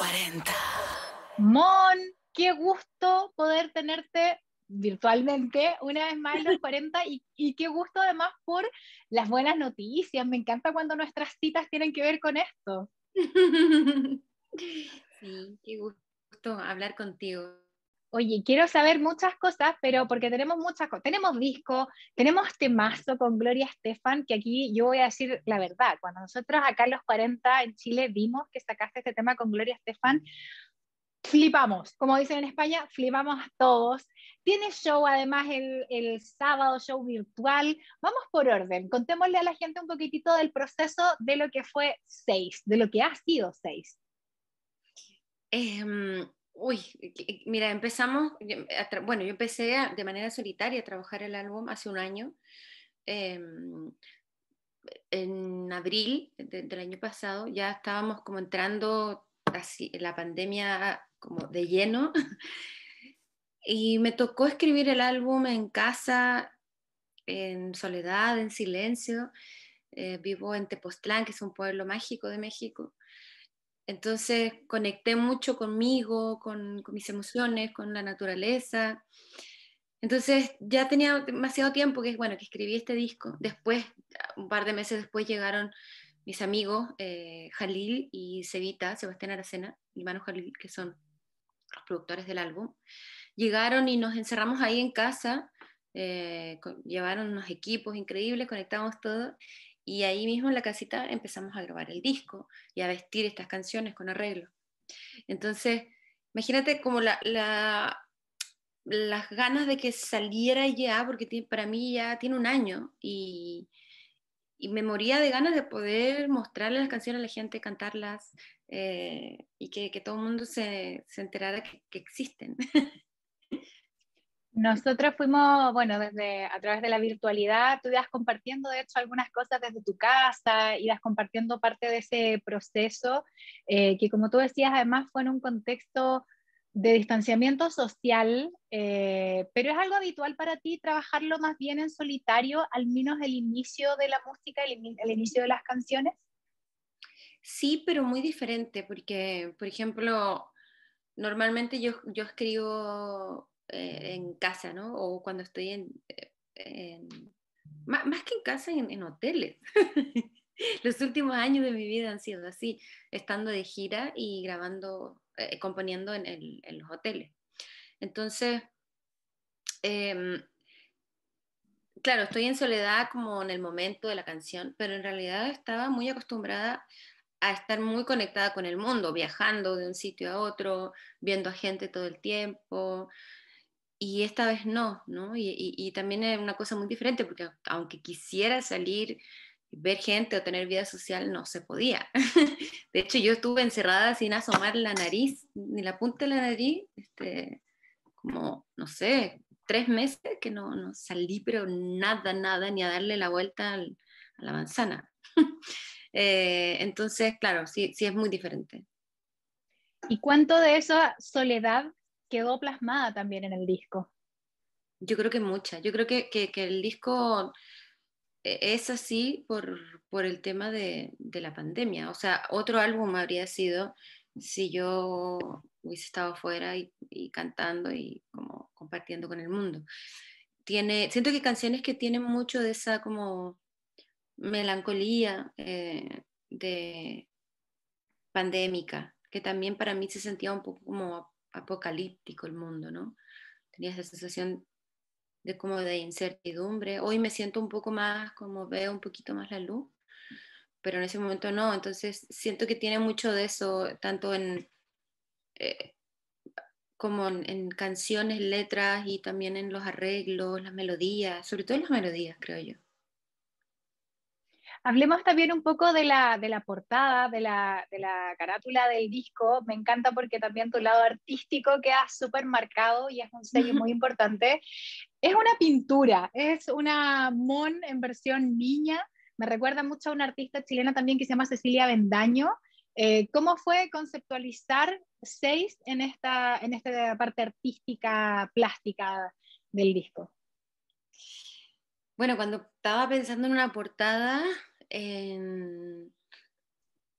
40. Mon, qué gusto poder tenerte virtualmente una vez más en los 40 y, y, qué gusto además por las buenas noticias. Me encanta cuando nuestras citas tienen que ver con esto. Sí, qué gusto hablar contigo oye, quiero saber muchas cosas, pero porque tenemos muchas cosas. Tenemos disco, tenemos temazo este con Gloria Estefan, que aquí yo voy a decir la verdad. Cuando nosotros acá en los 40 en Chile vimos que sacaste este tema con Gloria Estefan, flipamos. Como dicen en España, flipamos a todos. Tiene show además el, sábado, show virtual. Vamos por orden. Contémosle a la gente un poquitito del proceso de lo que fue 6, de lo que ha sido 6 uy, eh, eh, mira, empezamos, eh, bueno, yo empecé de manera solitaria a trabajar el álbum hace un año. Em, en abril del año pasado ya estábamos como entrando así en la pandemia ah, como de lleno y me tocó escribir el álbum en casa, en soledad, en silencio. vivo en Tepoztlán, que es un pueblo mágico de México. Entonces conecté mucho conmigo, con, mis emociones, con la naturaleza. Entonces ya tenía demasiado tiempo que, bueno, que escribí este disco. Después, un par de meses después, llegaron mis amigos eh, Jalil y Cevita, Sebastián Aracena, y hermano Jalil, que son los productores del álbum. Llegaron y nos encerramos ahí en casa. Eh, llevaron unos equipos increíbles, conectamos todo y ahí mismo en la casita empezamos a grabar el disco y a vestir estas canciones con arreglo. Entonces, imagínate como la, las ganas de que saliera ya, porque para mí ya tiene un año y, y me moría de ganas de poder mostrarle las canciones a la gente, cantarlas eh, y que, todo el mundo se, se enterara que existen. Nosotros fuimos, bueno, desde a través de la virtualidad, tú ibas compartiendo de hecho algunas cosas desde tu casa, ibas compartiendo parte de ese proceso, eh, que como tú decías, además fue en un contexto de distanciamiento social, eh, pero es algo habitual para ti trabajarlo más bien en solitario, al menos el inicio de la música, el, el inicio de las canciones. Sí, pero muy diferente, porque, por ejemplo, normalmente yo, yo escribo eh, en mm. casa, ¿no? O cuando estoy en... Eh, más, que en casa, en, hoteles. Los últimos años de mi vida han sido así, estando de gira y grabando, eh, componiendo en, los hoteles. Entonces, em, claro, estoy en soledad como en el momento de la canción, pero en realidad estaba muy acostumbrada a estar muy conectada con el mundo, viajando de un sitio a otro, viendo a gente todo el tiempo, y esta vez no, ¿no? Y, también es una cosa muy diferente, porque aunque quisiera salir, ver gente o tener vida social, no se podía. de hecho, yo estuve encerrada sin asomar la nariz, ni la punta de la nariz, este, como, no sé, tres meses que no, no salí, pero nada, nada, ni a darle la vuelta a la manzana. Eh, entonces, claro, sí, sí es muy diferente. ¿Y cuánto de esa soledad quedó plasmada también en el disco. Yo creo que mucha. Yo creo que, que, el disco e, es así por, por el tema de, de, la pandemia. O sea, otro álbum habría sido si yo hubiese estado fuera y, cantando y como compartiendo con el mundo. Tiene, siento que canciones que tienen mucho de esa como melancolía eh, de pandémica, que también para mí se sentía un poco como apocalíptico el mundo, ¿no? Tenía esa sensación de como de incertidumbre. Hoy me siento un poco más, como veo un poquito más la luz, pero en ese momento no. Entonces siento que tiene mucho de eso, tanto en eh, como en, canciones, letras y también en los arreglos, las melodías, sobre todo en las melodías, creo yo. Hablemos también un poco de la, de la portada, de la, de la, carátula del disco. Me encanta porque también tu lado artístico queda súper marcado y es un sello muy importante. Es una pintura, es una mon en versión niña. Me recuerda mucho a una artista chilena también que se llama Cecilia Bendaño. Eh, ¿Cómo fue conceptualizar seis en esta, en esta parte artística, plástica del disco? Bueno, cuando estaba pensando en una portada,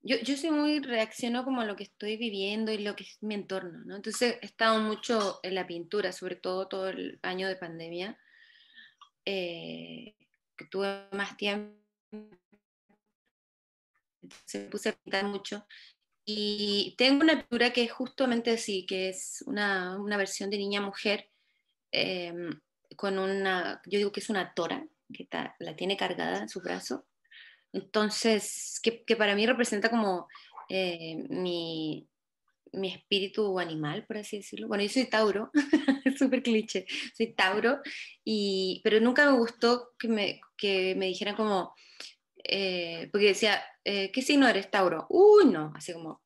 yo, yo, soy muy reacciono como a lo que estoy viviendo y lo que es mi entorno, ¿no? Entonces he estado mucho en la pintura, sobre todo todo el año de pandemia, eh, tuve más tiempo, entonces me puse a pintar mucho. Y tengo una pintura que es justamente así, que es una, una versión de niña-mujer, eh, con una, yo digo que es una tora, que la tiene cargada en su brazo, entonces, que, para mí representa como eh, mi, mi espíritu animal, por así decirlo. Bueno, yo soy Tauro, súper cliché, soy Tauro, pero nunca me gustó que me, que dijeran como, eh, porque decía, eh, ¿qué signo eres Tauro? Uy, no, así como,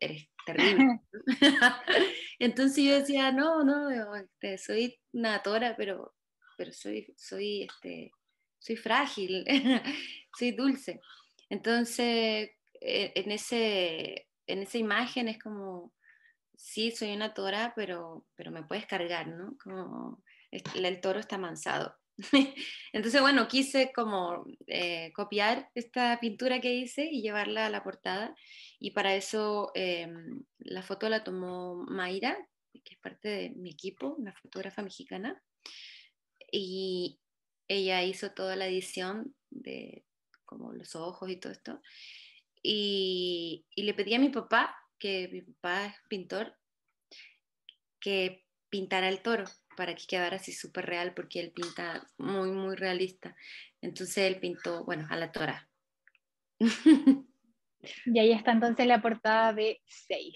eres terrible. Entonces yo decía, no, no, este, soy una pero, pero soy, soy este, soy frágil, soy dulce. Entonces, eh, en, ese, en esa imagen es como, sí, soy una tora, pero, pero me puedes cargar, ¿no? Como el toro está mansado. Entonces, bueno, quise como eh, copiar esta pintura que hice y llevarla a la portada. Y para eso em, la foto la tomó Mayra, que es parte de mi equipo, una fotógrafa mexicana. Y, ella hizo toda la edición de como los ojos y todo esto. Y, le pedí a mi papá, que mi papá es pintor, que pintara el toro para que quedara así súper real, porque él pinta muy, muy realista. Entonces él pintó, bueno, a la tora. y ahí está entonces la portada de 6.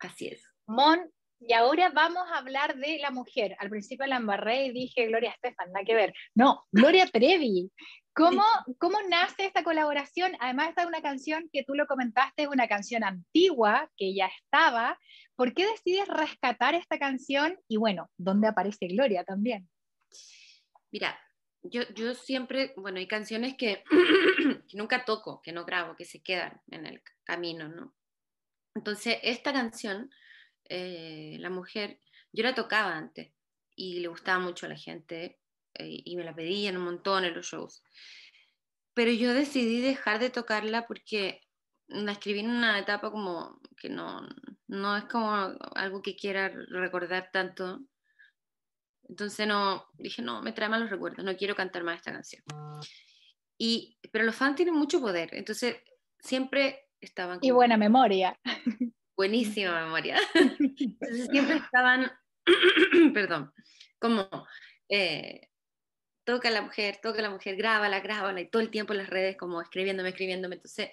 Así es. Mon y ahora vamos a hablar de la mujer. Al principio la embarré y dije Gloria Estefan, nada que ver. No, Gloria Trevi. ¿Cómo, ¿Cómo nace esta colaboración? Además, esta es una canción que tú lo comentaste, es una canción antigua que ya estaba. ¿Por qué decides rescatar esta canción? Y bueno, ¿dónde aparece Gloria también? Mira, yo, siempre, bueno, hay canciones que, que nunca toco, que no grabo, que se quedan en el camino, ¿no? Entonces, esta canción eh, la mujer, yo la tocaba antes y le gustaba mucho a la gente eh, y me la pedían un montón en los shows. Pero yo decidí dejar de tocarla porque la escribí en una etapa como que no, no es como algo que quiera recordar tanto. Entonces no, dije, no, me trae malos recuerdos, no quiero cantar más esta canción. Y, pero los fans tienen mucho poder, entonces siempre estaban... Y buena memoria. buenísima memoria. siempre estaban, perdón, como eh, toca la mujer, toca la mujer, grábala, grábala, y todo el tiempo en las redes como escribiéndome, escribiéndome. Entonces,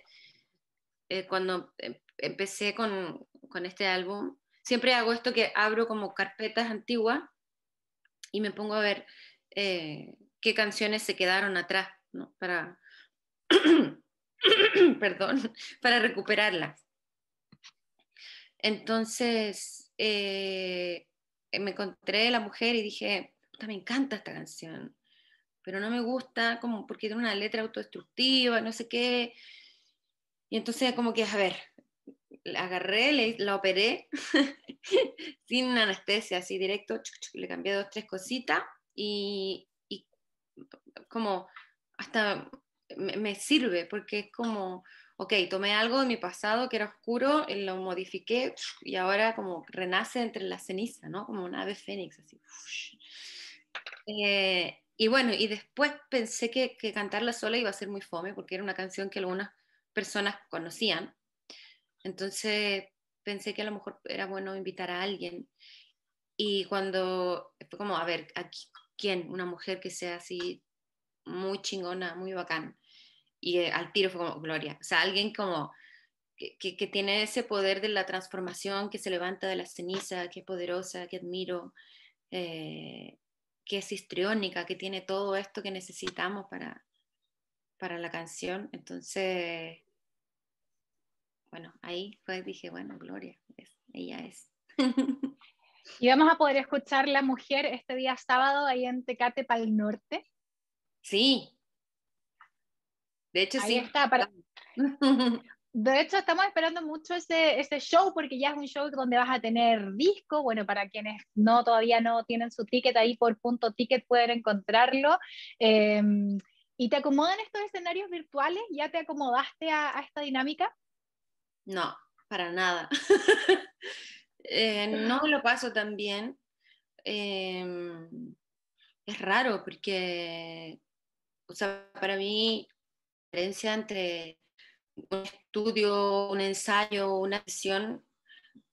eh, cuando em, empecé con, este álbum, siempre hago esto que abro como carpetas antiguas y me pongo a ver eh, qué canciones se quedaron atrás, ¿no? Para, perdón, para recuperarlas. Entonces eh, eh, me encontré la mujer y dije, me encanta esta canción, pero no me gusta como porque tiene una letra autodestructiva, no sé qué. Y entonces como que, a ver, la agarré, la operé sin anestesia, así directo, le cambié dos, tres cositas y, como hasta me, sirve porque es como ok, tomé algo de mi pasado que era oscuro, eh, lo modifiqué y ahora como renace entre la ceniza, ¿no? Como un ave fénix, así. Eh, y bueno, y después pensé que, cantarla sola iba a ser muy fome porque era una canción que algunas personas conocían. Entonces pensé que a lo mejor era bueno invitar a alguien. Y cuando fue como, a ver, ¿a quién? Una mujer que sea así muy chingona, muy bacana y eh, al tiro fue como Gloria. O sea, alguien como que, tiene ese poder de la transformación, que se levanta de la ceniza, que es poderosa, que admiro, eh, que es histriónica, que tiene todo esto que necesitamos para, para la canción. Entonces, bueno, ahí fue, dije, bueno, Gloria, ella es. Y vamos a poder escuchar La Mujer este día sábado ahí en Tecate el Norte. Sí, de hecho, Ahí Está De hecho, estamos esperando mucho ese, show porque ya es un show donde vas a tener disco. Bueno, para quienes no todavía no tienen su ticket ahí por punto ticket pueden encontrarlo. Em, ¿Y te acomodan estos escenarios virtuales? ¿Ya te acomodaste a, esta dinámica? No, para nada. Eh, no lo paso tan bien. Em, es raro porque, o sea, para mí diferencia entre un estudio, un ensayo, una sesión,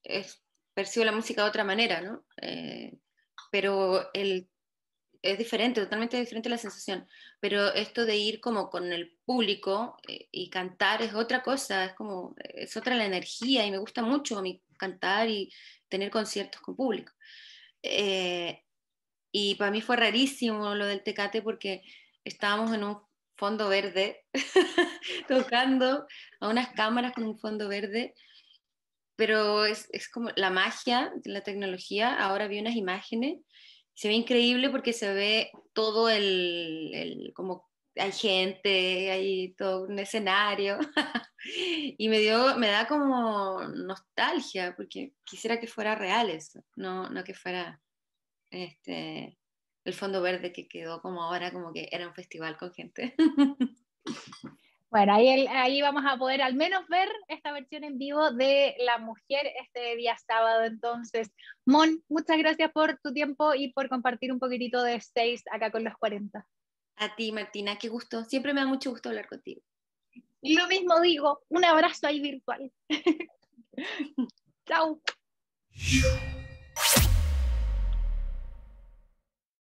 es, percibo la música de otra manera, ¿no? Eh, pero el, es diferente, totalmente diferente la sensación. Pero esto de ir como con el público eh, y cantar es otra cosa, es como, es otra la energía y me gusta mucho mi cantar y tener conciertos con público. Eh, y para mí fue rarísimo lo del Tecate porque estábamos en un fondo verde, tocando a unas cámaras con un fondo verde, pero es, como la magia de la tecnología. Ahora vi unas imágenes, se ve increíble porque se ve todo el, como hay gente, hay todo un escenario, y me, dio, me da como nostalgia, porque quisiera que fuera real eso, no, no que fuera este, el fondo verde que quedó como ahora, como que era un festival con gente. Bueno, ahí, ahí vamos a poder al menos ver esta versión en vivo de La Mujer este día sábado. Entonces, Mon, muchas gracias por tu tiempo y por compartir un poquitito de Stays acá con los 40. A ti, Martina, qué gusto. Siempre me da mucho gusto hablar contigo. Lo mismo digo, un abrazo ahí virtual. Chao.